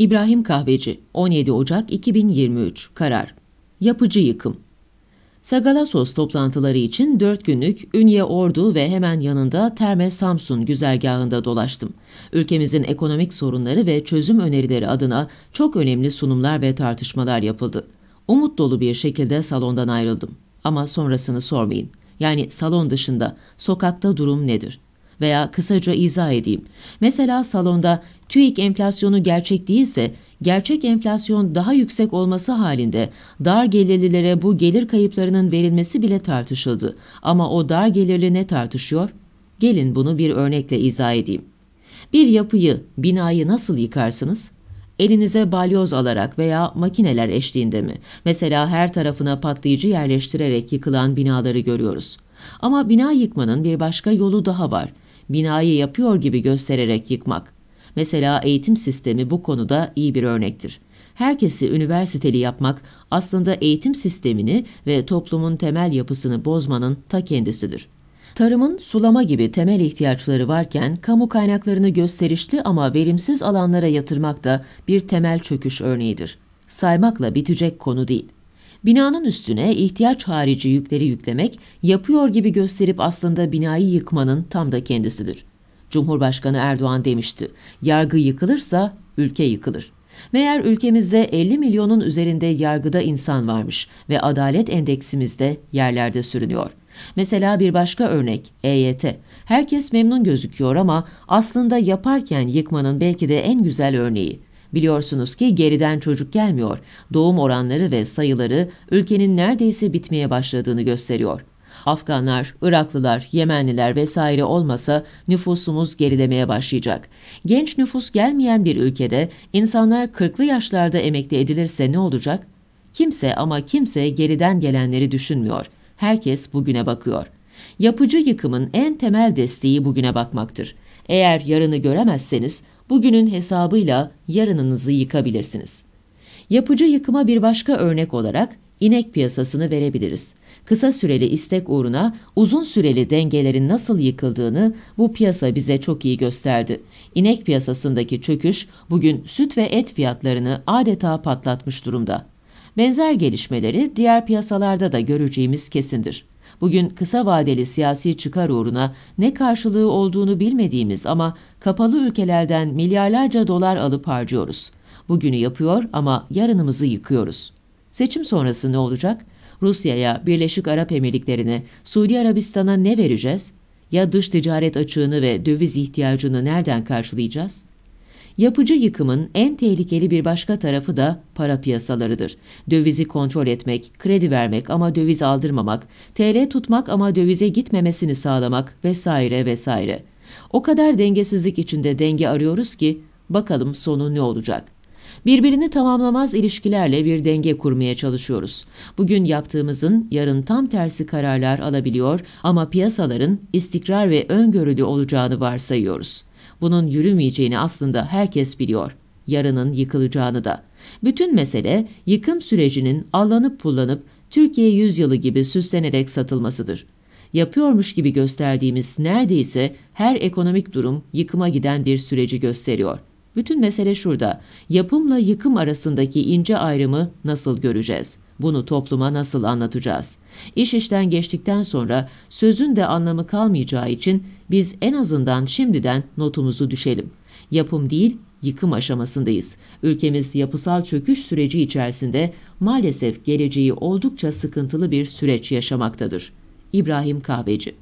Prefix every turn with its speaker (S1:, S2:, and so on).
S1: İbrahim Kahveci 17 Ocak 2023 Karar Yapıcı Yıkım Sagalassos toplantıları için 4 günlük Ünye Ordu ve hemen yanında Terme Samsun güzergahında dolaştım. Ülkemizin ekonomik sorunları ve çözüm önerileri adına çok önemli sunumlar ve tartışmalar yapıldı. Umut dolu bir şekilde salondan ayrıldım. Ama sonrasını sormayın. Yani salon dışında, sokakta durum nedir? veya kısaca izah edeyim. Mesela salonda TÜİK enflasyonu gerçek değilse gerçek enflasyon daha yüksek olması halinde dar gelirlilere bu gelir kayıplarının verilmesi bile tartışıldı. Ama o dar gelirli ne tartışıyor? Gelin bunu bir örnekle izah edeyim. Bir yapıyı, binayı nasıl yıkarsınız? Elinize balyoz alarak veya makineler eşliğinde mi? Mesela her tarafına patlayıcı yerleştirerek yıkılan binaları görüyoruz.'' Ama bina yıkmanın bir başka yolu daha var. Binayı yapıyor gibi göstererek yıkmak. Mesela eğitim sistemi bu konuda iyi bir örnektir. Herkesi üniversiteli yapmak aslında eğitim sistemini ve toplumun temel yapısını bozmanın ta kendisidir. Tarımın sulama gibi temel ihtiyaçları varken kamu kaynaklarını gösterişli ama verimsiz alanlara yatırmak da bir temel çöküş örneğidir. Saymakla bitecek konu değil. Binanın üstüne ihtiyaç harici yükleri yüklemek, yapıyor gibi gösterip aslında binayı yıkmanın tam da kendisidir. Cumhurbaşkanı Erdoğan demişti, yargı yıkılırsa ülke yıkılır. Meğer ülkemizde 50 milyonun üzerinde yargıda insan varmış ve adalet endeksimizde yerlerde sürünüyor. Mesela bir başka örnek EYT. Herkes memnun gözüküyor ama aslında yaparken yıkmanın belki de en güzel örneği. Biliyorsunuz ki geriden çocuk gelmiyor. Doğum oranları ve sayıları ülkenin neredeyse bitmeye başladığını gösteriyor. Afganlar, Iraklılar, Yemenliler vesaire olmasa nüfusumuz gerilemeye başlayacak. Genç nüfus gelmeyen bir ülkede insanlar 40'lı yaşlarda emekli edilirse ne olacak? Kimse ama kimse geriden gelenleri düşünmüyor. Herkes bugüne bakıyor. Yapıcı yıkımın en temel desteği bugüne bakmaktır. Eğer yarını göremezseniz bugünün hesabıyla yarınınızı yıkabilirsiniz. Yapıcı yıkıma bir başka örnek olarak inek piyasasını verebiliriz. Kısa süreli istek uğruna uzun süreli dengelerin nasıl yıkıldığını bu piyasa bize çok iyi gösterdi. İnek piyasasındaki çöküş bugün süt ve et fiyatlarını adeta patlatmış durumda. Benzer gelişmeleri diğer piyasalarda da göreceğimiz kesindir. Bugün kısa vadeli siyasi çıkar uğruna ne karşılığı olduğunu bilmediğimiz ama kapalı ülkelerden milyarlarca dolar alıp harcıyoruz. Bugünü yapıyor ama yarınımızı yıkıyoruz. Seçim sonrası ne olacak? Rusya'ya, Birleşik Arap Emirlikleri'ne, Suudi Arabistan'a ne vereceğiz? Ya dış ticaret açığını ve döviz ihtiyacını nereden karşılayacağız? Yapıcı yıkımın en tehlikeli bir başka tarafı da para piyasalarıdır. Dövizi kontrol etmek, kredi vermek ama döviz aldırmamak, TL tutmak ama dövize gitmemesini sağlamak vesaire vesaire. O kadar dengesizlik içinde denge arıyoruz ki bakalım sonu ne olacak?'' Birbirini tamamlamaz ilişkilerle bir denge kurmaya çalışıyoruz. Bugün yaptığımızın yarın tam tersi kararlar alabiliyor ama piyasaların istikrar ve öngörülü olacağını varsayıyoruz. Bunun yürümeyeceğini aslında herkes biliyor. Yarının yıkılacağını da. Bütün mesele yıkım sürecinin allanıp pullanıp Türkiye yüzyılı gibi süslenerek satılmasıdır yapıyormuş gibi gösterdiğimiz neredeyse her ekonomik durum yıkıma giden bir süreci gösteriyor. Bütün mesele şurada. Yapımla yıkım arasındaki ince ayrımı nasıl göreceğiz? Bunu topluma nasıl anlatacağız? İş işten geçtikten sonra sözün de anlamı kalmayacağı için biz en azından şimdiden notumuzu düşelim. Yapım değil, yıkım aşamasındayız. Ülkemiz yapısal çöküş süreci içerisinde maalesef geleceği oldukça sıkıntılı bir süreç yaşamaktadır. İbrahim Kahveci